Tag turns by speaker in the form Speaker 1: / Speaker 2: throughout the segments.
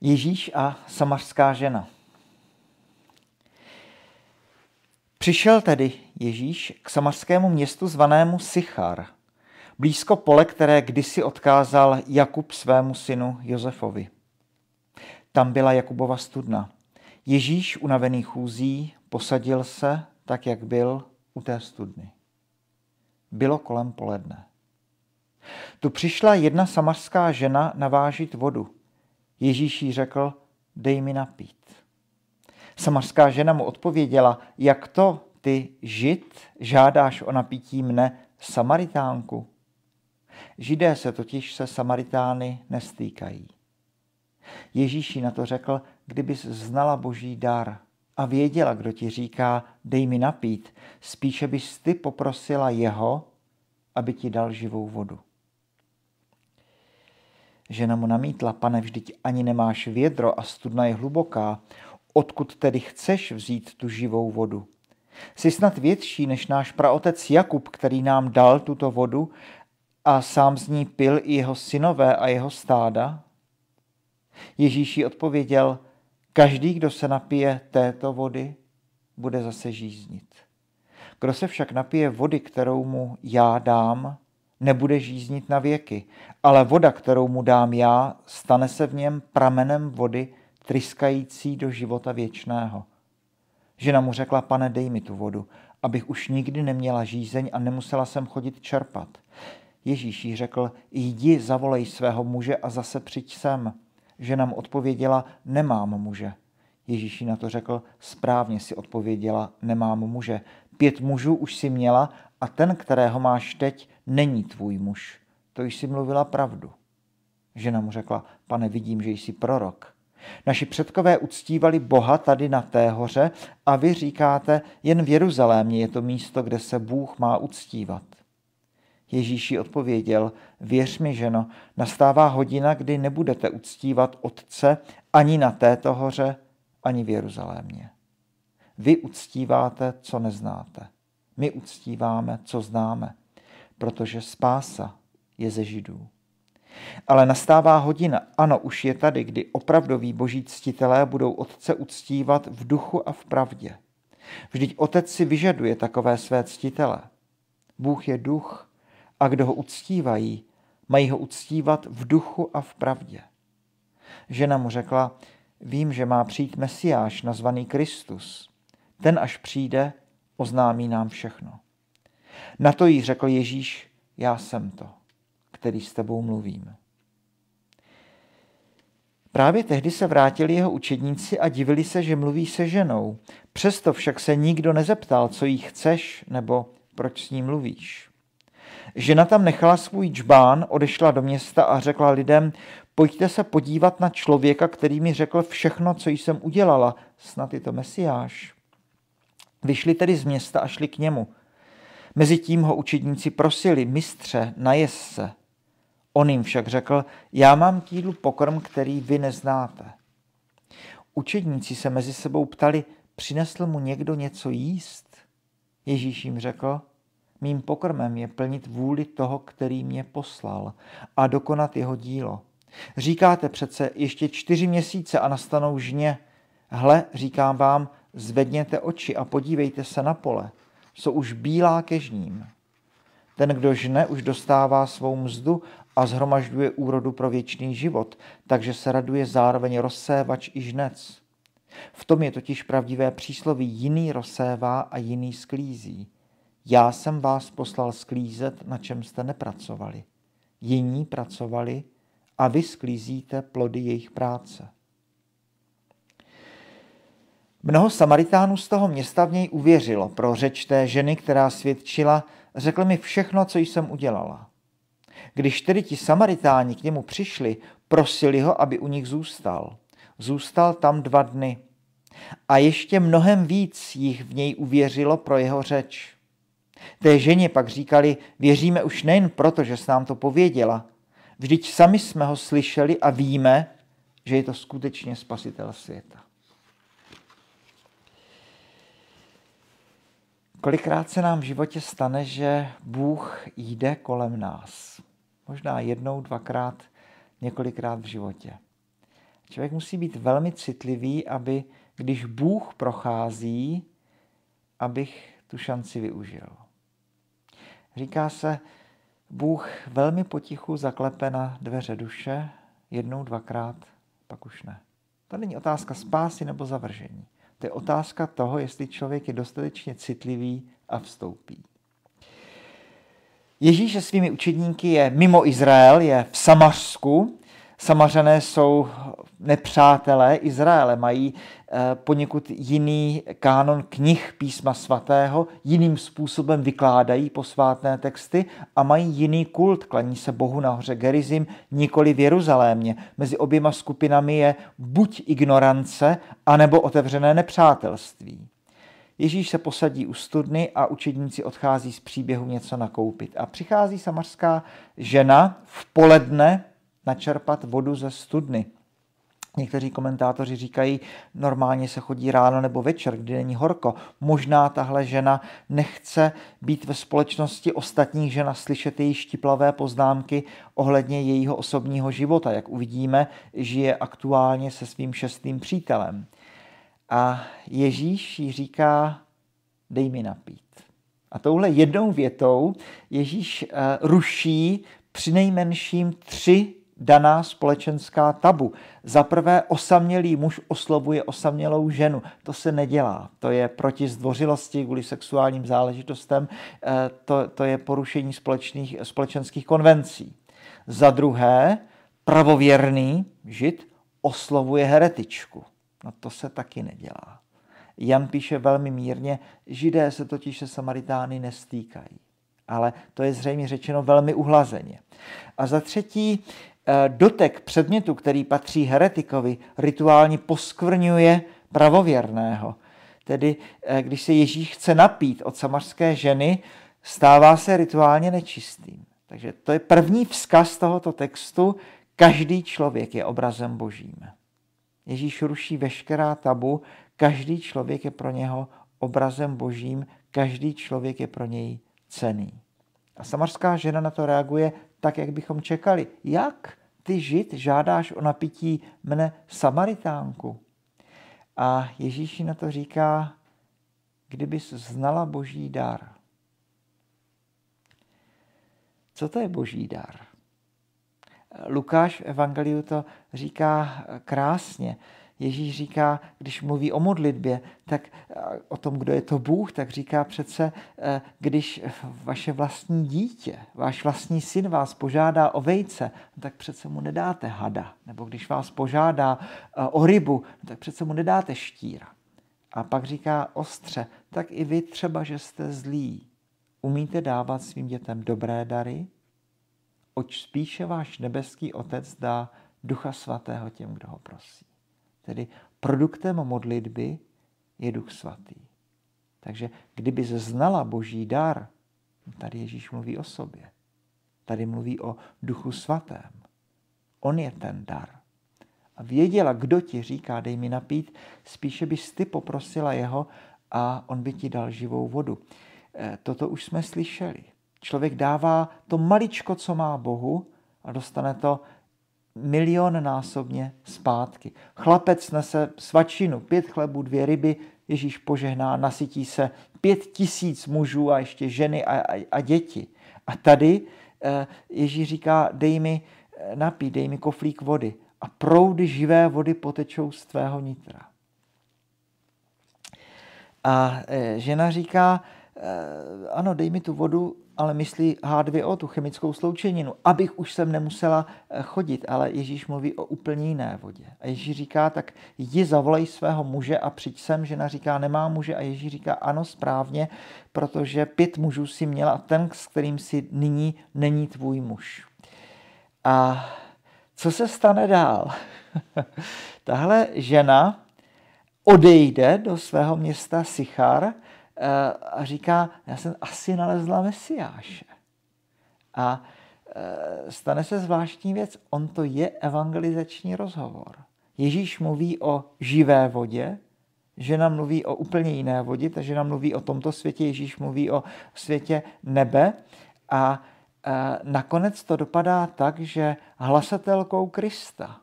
Speaker 1: Ježíš a samařská žena. Přišel tedy Ježíš k samarskému městu zvanému Sichar, blízko pole, které kdysi odkázal Jakub svému synu Josefovi. Tam byla Jakubova studna. Ježíš, unavený chůzí, posadil se, tak jak byl, u té studny. Bylo kolem poledne. Tu přišla jedna samarská žena navážit vodu – Ježíš jí řekl, dej mi napít. Samařská žena mu odpověděla, jak to ty žid žádáš o napití mne, Samaritánku? Židé se totiž se Samaritány nestýkají. Ježíš jí na to řekl, kdybys znala boží dar a věděla, kdo ti říká, dej mi napít, spíše bys ty poprosila jeho, aby ti dal živou vodu. Žena mu namítla, pane, vždyť ani nemáš vědro a studna je hluboká, odkud tedy chceš vzít tu živou vodu? Jsi snad větší než náš praotec Jakub, který nám dal tuto vodu a sám z ní pil i jeho synové a jeho stáda? Ježíš jí odpověděl, každý, kdo se napije této vody, bude zase žíznit. Kdo se však napije vody, kterou mu já dám, nebude žíznit na věky, ale voda, kterou mu dám já, stane se v něm pramenem vody, tryskající do života věčného. Žena mu řekla, pane, dej mi tu vodu, abych už nikdy neměla žízeň a nemusela jsem chodit čerpat. Ježíš jí řekl, jdi, zavolej svého muže a zase přijď sem. Žena mu odpověděla, nemám muže. Ježíš jí na to řekl, správně si odpověděla, nemám muže. Pět mužů už si měla a ten, kterého máš teď, není tvůj muž. To jsi mluvila pravdu. Žena mu řekla, pane, vidím, že jsi prorok. Naši předkové uctívali Boha tady na té hoře a vy říkáte, jen v Jeruzalémě je to místo, kde se Bůh má uctívat. Ježíši odpověděl, věř mi, ženo, nastává hodina, kdy nebudete uctívat Otce ani na této hoře, ani v Jeruzalémě. Vy uctíváte, co neznáte my uctíváme, co známe, protože spása je ze Židů. Ale nastává hodina, ano, už je tady, kdy opravdoví boží ctitelé budou Otce uctívat v duchu a v pravdě. Vždyť Otec si vyžaduje takové své ctitele. Bůh je duch a kdo ho uctívají, mají ho uctívat v duchu a v pravdě. Žena mu řekla, vím, že má přijít Mesiáš, nazvaný Kristus. Ten, až přijde, oznámí nám všechno. Na to jí řekl Ježíš, já jsem to, který s tebou mluvím. Právě tehdy se vrátili jeho učedníci a divili se, že mluví se ženou. Přesto však se nikdo nezeptal, co jí chceš nebo proč s ní mluvíš. Žena tam nechala svůj čbán, odešla do města a řekla lidem, pojďte se podívat na člověka, který mi řekl všechno, co jsem udělala, snad je to mesiáš. Vyšli tedy z města a šli k němu. Mezitím ho učedníci prosili, mistře, najez se. On jim však řekl, já mám k jídlu pokrm, který vy neznáte. Učedníci se mezi sebou ptali, přinesl mu někdo něco jíst? Ježíš jim řekl, mým pokrmem je plnit vůli toho, který mě poslal a dokonat jeho dílo. Říkáte přece, ještě čtyři měsíce a nastanou žně. Hle, říkám vám, Zvedněte oči a podívejte se na pole. Jsou už bílá kežním. Ten, kdo žne, už dostává svou mzdu a zhromažďuje úrodu pro věčný život, takže se raduje zároveň rozsévač i žnec. V tom je totiž pravdivé přísloví jiný rozsévá a jiný sklízí. Já jsem vás poslal sklízet, na čem jste nepracovali. Jiní pracovali a vy sklízíte plody jejich práce. Mnoho Samaritánů z toho města v něj uvěřilo pro řeč té ženy, která svědčila, řekl mi všechno, co jsem udělala. Když tedy ti Samaritáni k němu přišli, prosili ho, aby u nich zůstal. Zůstal tam dva dny. A ještě mnohem víc jich v něj uvěřilo pro jeho řeč. Té ženě pak říkali, věříme už nejen proto, že s nám to pověděla. Vždyť sami jsme ho slyšeli a víme, že je to skutečně spasitel světa. Kolikrát se nám v životě stane, že Bůh jde kolem nás. Možná jednou, dvakrát, několikrát v životě. Člověk musí být velmi citlivý, aby když Bůh prochází, abych tu šanci využil. Říká se, Bůh velmi potichu zaklepe na dveře duše, jednou, dvakrát, pak už ne. To není otázka spásy nebo zavržení. To je otázka toho, jestli člověk je dostatečně citlivý a vstoupí. Ježíš se svými učedníky je mimo Izrael, je v Samařsku, Samařané jsou nepřátelé Izraele, mají eh, poněkud jiný kánon knih písma svatého, jiným způsobem vykládají posvátné texty a mají jiný kult, klaní se Bohu nahoře Gerizim, nikoli v Jeruzalémě. Mezi oběma skupinami je buď ignorance, anebo otevřené nepřátelství. Ježíš se posadí u studny a učedníci odchází z příběhu něco nakoupit. A přichází samarská žena v poledne načerpat vodu ze studny. Někteří komentátoři říkají, normálně se chodí ráno nebo večer, kdy není horko. Možná tahle žena nechce být ve společnosti ostatních žen a slyšet její štiplavé poznámky ohledně jejího osobního života. Jak uvidíme, žije aktuálně se svým šestým přítelem. A Ježíš jí říká, dej mi napít. A touhle jednou větou Ježíš eh, ruší přinejmenším tři daná společenská tabu. Za prvé osamělý muž oslovuje osamělou ženu. To se nedělá. To je proti zdvořilosti kvůli sexuálním záležitostem. Eh, to, to je porušení společných, společenských konvencí. Za druhé, pravověrný žid oslovuje heretičku. No to se taky nedělá. Jan píše velmi mírně, židé se totiž se Samaritány nestýkají. Ale to je zřejmě řečeno velmi uhlazeně. A za třetí, Eh, dotek předmětu, který patří heretikovi, rituálně poskvrňuje pravověrného. Tedy eh, když se Ježíš chce napít od samařské ženy, stává se rituálně nečistým. Takže to je první vzkaz tohoto textu. Každý člověk je obrazem božím. Ježíš ruší veškerá tabu, každý člověk je pro něho obrazem božím, každý člověk je pro něj cený. A samarská žena na to reaguje tak, jak bychom čekali. Jak? ty žid žádáš o napití mne Samaritánku. A Ježíš na to říká, kdybys znala boží dar. Co to je boží dar? Lukáš v Evangeliu to říká krásně. Ježíš říká, když mluví o modlitbě, tak eh, o tom, kdo je to Bůh, tak říká přece, eh, když vaše vlastní dítě, váš vlastní syn vás požádá o vejce, tak přece mu nedáte hada. Nebo když vás požádá eh, o rybu, tak přece mu nedáte štíra. A pak říká ostře, tak i vy třeba, že jste zlí, umíte dávat svým dětem dobré dary, oč spíše váš nebeský otec dá ducha svatého těm, kdo ho prosí. Tedy produktem modlitby je Duch Svatý. Takže kdyby znala Boží dar, no tady Ježíš mluví o sobě. Tady mluví o Duchu Svatém. On je ten dar. A věděla, kdo ti říká, dej mi napít, spíše bys ty poprosila jeho a on by ti dal živou vodu. Eh, toto už jsme slyšeli. Člověk dává to maličko, co má Bohu a dostane to milion násobně zpátky. Chlapec nese svačinu, pět chlebů, dvě ryby, Ježíš požehná, nasytí se pět tisíc mužů a ještě ženy a, a, a děti. A tady eh, Ježíš říká, dej mi eh, napít, dej mi koflík vody a proudy živé vody potečou z tvého nitra. A eh, žena říká, ano, dej mi tu vodu, ale myslí H2O, tu chemickou sloučeninu, abych už sem nemusela eh, chodit. Ale Ježíš mluví o úplně jiné vodě. A Ježíš říká, tak jdi zavolej svého muže a přijď sem. Žena říká, nemá muže a Ježíš říká, ano, správně, protože pět mužů si měla a ten, s kterým si nyní není tvůj muž. A co se stane dál? Tahle žena odejde do svého města Sichar, Eh, a říká, já jsem asi nalezla Mesiáše. A eh, stane se zvláštní věc, on to je evangelizační rozhovor. Ježíš mluví o živé vodě, žena mluví o úplně jiné vodě, ta žena mluví o tomto světě, Ježíš mluví o světě nebe a eh, nakonec to dopadá tak, že hlasatelkou Krista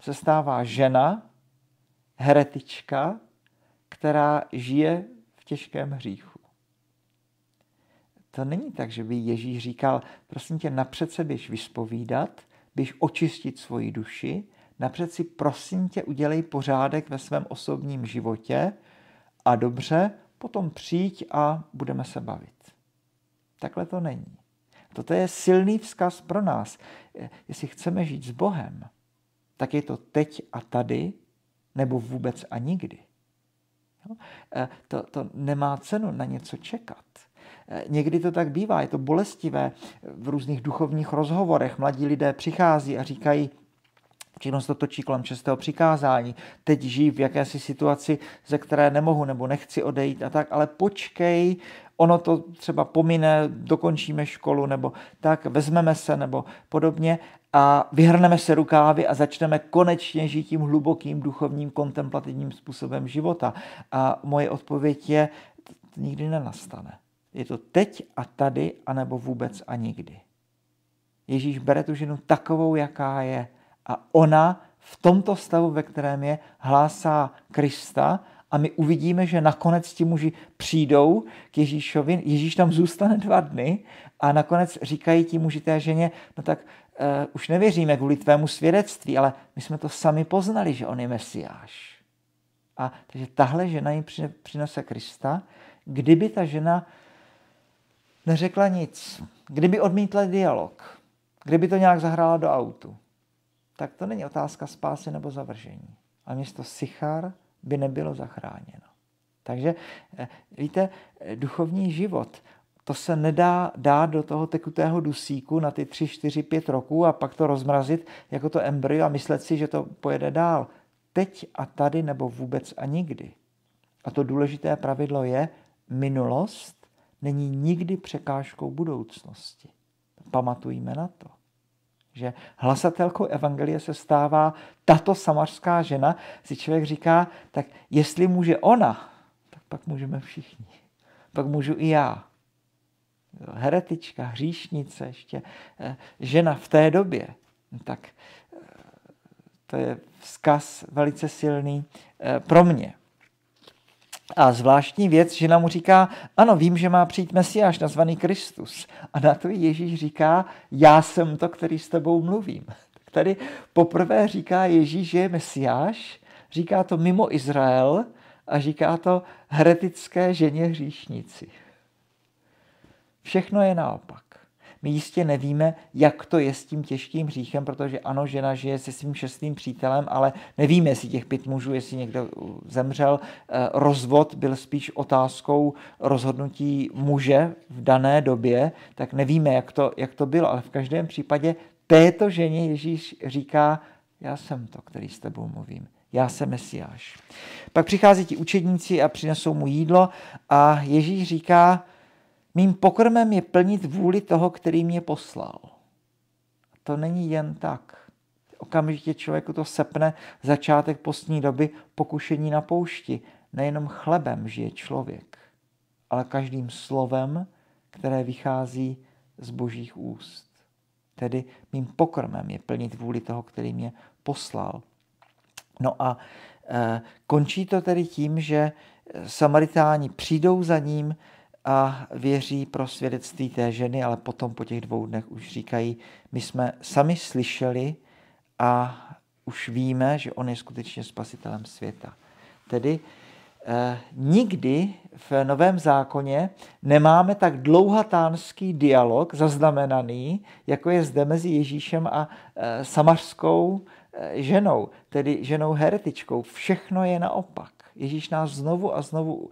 Speaker 1: se stává žena, heretička, která žije v těžkém hříchu. To není tak, že by Ježíš říkal, prosím tě, napřed se běž vyspovídat, běž očistit svoji duši, napřed si prosím tě udělej pořádek ve svém osobním životě a dobře, potom přijď a budeme se bavit. Takhle to není. Toto je silný vzkaz pro nás. Jestli chceme žít s Bohem, tak je to teď a tady, nebo vůbec a nikdy. Eh, to, to nemá cenu na něco čekat. Eh, někdy to tak bývá, je to bolestivé. V různých duchovních rozhovorech mladí lidé přichází a říkají, Všechno se to točí kolem čestého přikázání. Teď žijí v jakési situaci, ze které nemohu nebo nechci odejít a tak, ale počkej, ono to třeba pomine, dokončíme školu nebo tak, vezmeme se nebo podobně a vyhrneme se rukávy a začneme konečně žít tím hlubokým duchovním kontemplativním způsobem života. A moje odpověď je, to nikdy nenastane. Je to teď a tady, anebo vůbec a nikdy. Ježíš bere tu ženu takovou, jaká je. A ona v tomto stavu, ve kterém je, hlásá Krista a my uvidíme, že nakonec ti muži přijdou k Ježíšovi, Ježíš tam zůstane dva dny a nakonec říkají ti muži té ženě, no tak uh, už nevěříme kvůli tvému svědectví, ale my jsme to sami poznali, že on je Mesiáš. A takže tahle žena jim přinese Krista. Kdyby ta žena neřekla nic, kdyby odmítla dialog, kdyby to nějak zahrála do autu, tak to není otázka spásy nebo zavržení. A město Sichar by nebylo zachráněno. Takže eh, víte, eh, duchovní život, to se nedá dát do toho tekutého dusíku na ty 3, 4, 5 roků a pak to rozmrazit jako to embryo a myslet si, že to pojede dál. Teď a tady nebo vůbec a nikdy. A to důležité pravidlo je, minulost není nikdy překážkou budoucnosti. Pamatujme na to. Že hlasatelkou Evangelie se stává tato samařská žena, si člověk říká, tak jestli může ona, tak pak můžeme všichni. Pak můžu i já heretička, hříšnice, ještě eh, žena v té době, no tak eh, to je vzkaz velice silný eh, pro mě. A zvláštní věc, žena mu říká, ano, vím, že má přijít Mesiáš, nazvaný Kristus. A na to Ježíš říká, já jsem to, který s tebou mluvím. Tak tady poprvé říká Ježíš, že je Mesiáš, říká to mimo Izrael a říká to heretické ženě hříšnici. Všechno je naopak. My jistě nevíme, jak to je s tím těžkým hříchem, protože ano, žena žije se svým šestým přítelem, ale nevíme, jestli těch pět mužů, jestli někdo uh, zemřel. Uh, rozvod byl spíš otázkou rozhodnutí muže v dané době, tak nevíme, jak to, jak to bylo, ale v každém případě této ženě Ježíš říká, já jsem to, který s tebou mluvím. Já jsem Mesiáš. Pak přichází ti učedníci a přinesou mu jídlo a Ježíš říká, Mým pokrmem je plnit vůli toho, který mě poslal. A to není jen tak. Okamžitě člověku to sepne začátek postní doby pokušení na poušti. Nejenom chlebem žije člověk, ale každým slovem, které vychází z božích úst. Tedy mým pokrmem je plnit vůli toho, který mě poslal. No a e, končí to tedy tím, že eh, Samaritáni přijdou za ním, a věří pro svědectví té ženy, ale potom po těch dvou dnech už říkají, my jsme sami slyšeli a už víme, že on je skutečně spasitelem světa. Tedy eh, nikdy v Novém zákoně nemáme tak dlouhatánský dialog zaznamenaný, jako je zde mezi Ježíšem a eh, samarskou eh, ženou, tedy ženou heretičkou. Všechno je naopak. Ježíš nás znovu a znovu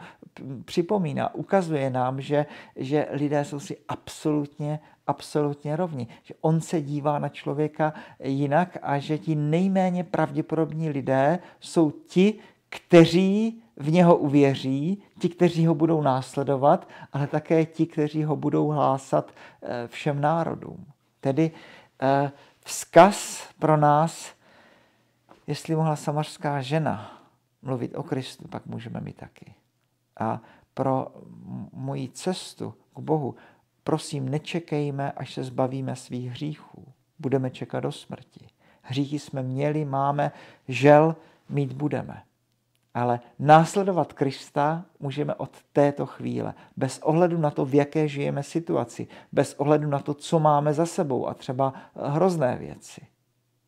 Speaker 1: připomíná, ukazuje nám, že, že lidé jsou si absolutně, absolutně rovni. Že on se dívá na člověka jinak a že ti nejméně pravděpodobní lidé jsou ti, kteří v něho uvěří, ti, kteří ho budou následovat, ale také ti, kteří ho budou hlásat eh, všem národům. Tedy eh, vzkaz pro nás, jestli mohla samařská žena mluvit o Kristu, pak můžeme my taky. A pro moji cestu k Bohu, prosím, nečekejme, až se zbavíme svých hříchů. Budeme čekat do smrti. Hříchy jsme měli, máme, žel mít budeme. Ale následovat Krista můžeme od této chvíle, bez ohledu na to, v jaké žijeme situaci, bez ohledu na to, co máme za sebou a třeba hrozné věci.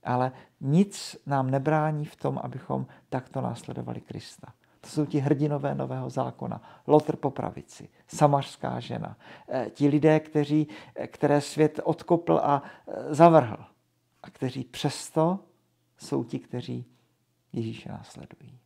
Speaker 1: Ale nic nám nebrání v tom, abychom takto následovali Krista. To jsou ti hrdinové Nového zákona. Lotr po pravici, samařská žena, e, ti lidé, kteří, e, které svět odkopl a e, zavrhl a kteří přesto jsou ti, kteří Ježíše následují.